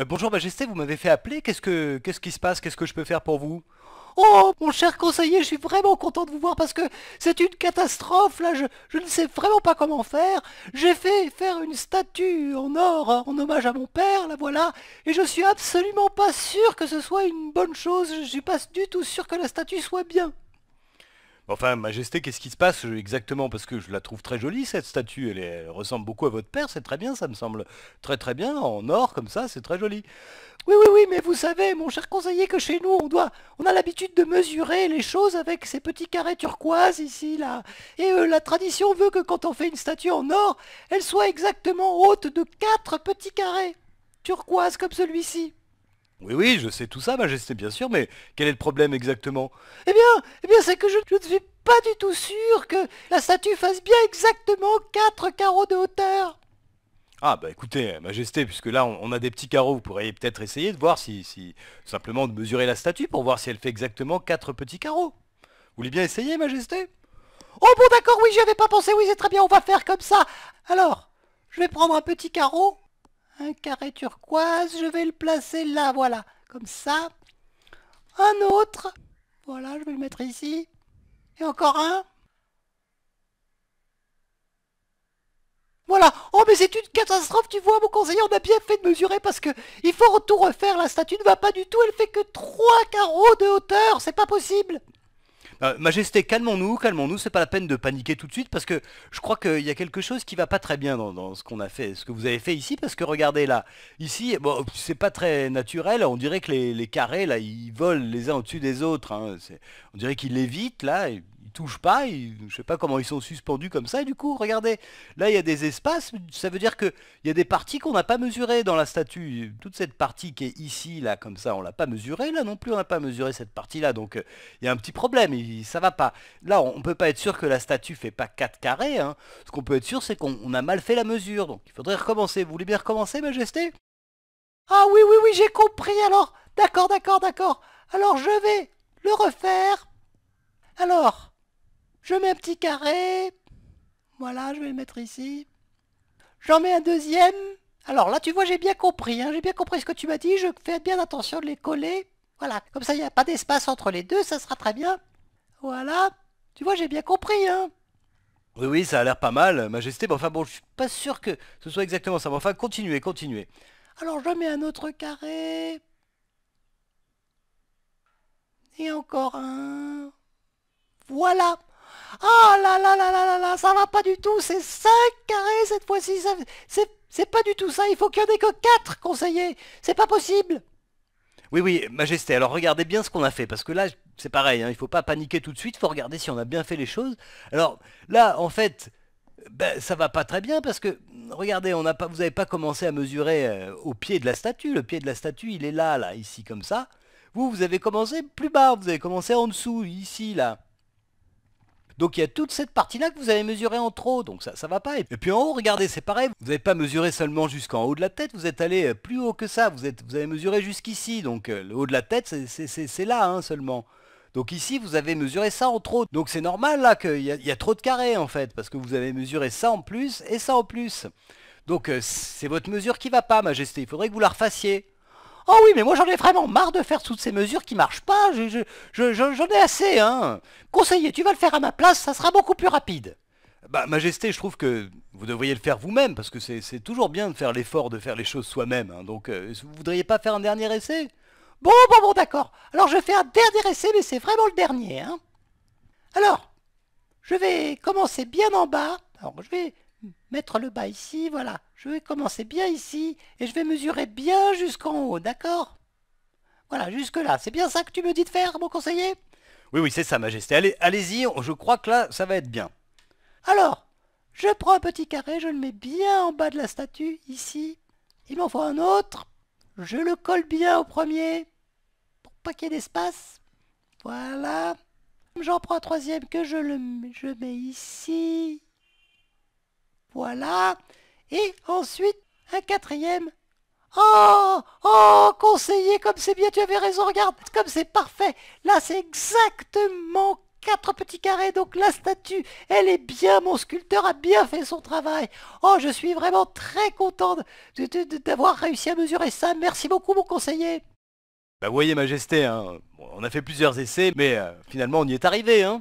Euh, bonjour Majesté, vous m'avez fait appeler, qu'est-ce que qu'est-ce qui se passe, qu'est-ce que je peux faire pour vous Oh mon cher conseiller, je suis vraiment content de vous voir parce que c'est une catastrophe là, je, je, ne sais vraiment pas comment faire. J'ai fait faire une statue en or en hommage à mon père, la voilà, et je suis absolument pas sûr que ce soit une bonne chose, je suis pas du tout sûr que la statue soit bien. Enfin, Majesté, qu'est-ce qui se passe euh, exactement Parce que je la trouve très jolie, cette statue. Elle, ressemble beaucoup à votre père, c'est très bien, ça me semble. Très très bien, en or, comme ça, c'est très joli. Oui, oui, oui, mais vous savez, mon cher conseiller, que chez nous, on doit, on a l'habitude de mesurer les choses avec ces petits carrés turquoises, ici, là. Et euh, la tradition veut que quand on fait une statue en or, elle soit exactement haute de quatre petits carrés turquoises, comme celui-ci. Oui, oui, je sais tout ça, Majesté, bien sûr, mais quel est le problème exactement Eh bien, eh bien c'est que je, ne suis pas du tout sûr que la statue fasse bien exactement 4 carreaux de hauteur. Ah bah écoutez, Majesté, puisque là on, a des petits carreaux, vous pourriez peut-être essayer de voir si, si... Simplement de mesurer la statue pour voir si elle fait exactement 4 petits carreaux. Vous voulez bien essayer, Majesté Oh bon d'accord, oui, j'y avais pas pensé, oui, c'est très bien, on va faire comme ça. Alors, je vais prendre un petit carreau, un carré turquoise, je vais le placer là, voilà. Comme ça. Un autre. Voilà, je vais le mettre ici. Et encore un. Voilà. Oh, mais c'est une catastrophe, tu vois, mon conseiller, on a bien fait de mesurer parce que il faut tout refaire. La statue ne va pas du tout, elle fait que 3 carreaux de hauteur. C'est pas possible. Euh, Majesté, calmons-nous, calmons-nous, c'est pas la peine de paniquer tout de suite parce que je crois qu'il y a quelque chose qui va pas très bien dans, ce qu'on a fait, ce que vous avez fait ici, parce que regardez là, ici, bon, c'est pas très naturel, on dirait que les, carrés là, ils volent les uns au-dessus des autres, hein, on dirait qu'ils lévitent là, touche pas, ils, je sais pas comment ils sont suspendus comme ça, et du coup, regardez, là il y a des espaces, ça veut dire qu'il y a des parties qu'on n'a pas mesurées dans la statue, toute cette partie qui est ici, là, comme ça, on l'a pas mesurée, là non plus on n'a pas mesuré cette partie-là, donc euh, il y a un petit problème, ça va pas. Là, on, ne peut pas être sûr que la statue fait pas 4 carrés, hein. ce qu'on peut être sûr, c'est qu'on a mal fait la mesure, donc il faudrait recommencer. Vous voulez bien recommencer, Majesté Ah oui, oui, oui, j'ai compris, alors, d'accord, d'accord, d'accord, alors je vais le refaire alors, je mets un petit carré. Voilà, je vais le mettre ici. J'en mets un deuxième. Alors là, tu vois, j'ai bien compris. Hein. j'ai bien compris ce que tu m'as dit. Je fais bien attention de les coller. Voilà, comme ça, il n'y a pas d'espace entre les deux. Ça sera très bien. Voilà. Tu vois, j'ai bien compris. Hein. Oui, oui, ça a l'air pas mal, Majesté. Mais enfin, bon, je suis pas sûr que ce soit exactement ça. Mais enfin, continuez, continuez. Alors, je mets un autre carré. Et encore un. Voilà. Ah là là là là là là, ça va pas du tout, c'est 5 carrés cette fois-ci, c'est pas du tout ça, il faut qu'il n'y en ait que 4 conseillers, c'est pas possible Oui oui, Majesté, alors regardez bien ce qu'on a fait, parce que là, c'est pareil, hein, il faut pas paniquer tout de suite, faut regarder si on a bien fait les choses. Alors là, en fait, ben, ça va pas très bien parce que regardez, on n'a pas, vous n'avez pas commencé à mesurer euh, au pied de la statue. Le pied de la statue, il est là, là, ici comme ça. Vous, vous avez commencé plus bas, vous avez commencé en dessous, ici, là. Donc il y a toute cette partie-là que vous avez mesurée en trop, donc ça, ça va pas. Et puis en haut, regardez, c'est pareil, vous n'avez pas mesuré seulement jusqu'en haut de la tête, vous êtes allé euh, plus haut que ça, vous, êtes, vous avez mesuré jusqu'ici, donc euh, le haut de la tête, c'est là hein, seulement. Donc ici, vous avez mesuré ça en trop. Donc c'est normal là qu'il y, a trop de carrés en fait, parce que vous avez mesuré ça en plus et ça en plus. Donc euh, c'est votre mesure qui va pas, Majesté, il faudrait que vous la refassiez. Oh oui, mais moi j'en ai vraiment marre de faire toutes ces mesures qui marchent pas, j'en je, ai assez, hein Conseiller, tu vas le faire à ma place, ça sera beaucoup plus rapide. Bah, Majesté, je trouve que vous devriez le faire vous-même, parce que c'est toujours bien de faire l'effort de faire les choses soi-même, hein. donc euh, vous voudriez pas faire un dernier essai Bon, bon, bon, d'accord. Alors je fais un dernier essai, mais c'est vraiment le dernier, hein Alors, je vais commencer bien en bas. Alors je vais mettre le bas ici, voilà. Je vais commencer bien ici et je vais mesurer bien jusqu'en haut, d'accord Voilà, jusque-là. C'est bien ça que tu me dis de faire, mon conseiller Oui, oui, c'est ça, Majesté. Allez, allez-y, je crois que là, ça va être bien. Alors, je prends un petit carré, je le mets bien en bas de la statue, ici. Il m'en faut un autre. Je le colle bien au premier, pour pas qu'il y ait d'espace. Voilà. J'en prends un troisième que je le je mets ici. Voilà. Et ensuite, un quatrième. Oh Oh Conseiller, comme c'est bien, tu avais raison, regarde, comme c'est parfait. Là, c'est exactement quatre petits carrés, donc la statue, elle est bien, mon sculpteur a bien fait son travail. Oh, je suis vraiment très content d'avoir réussi à mesurer ça. Merci beaucoup, mon conseiller. Bah, voyez, Majesté, hein, on a fait plusieurs essais, mais euh, finalement, on y est arrivé, hein.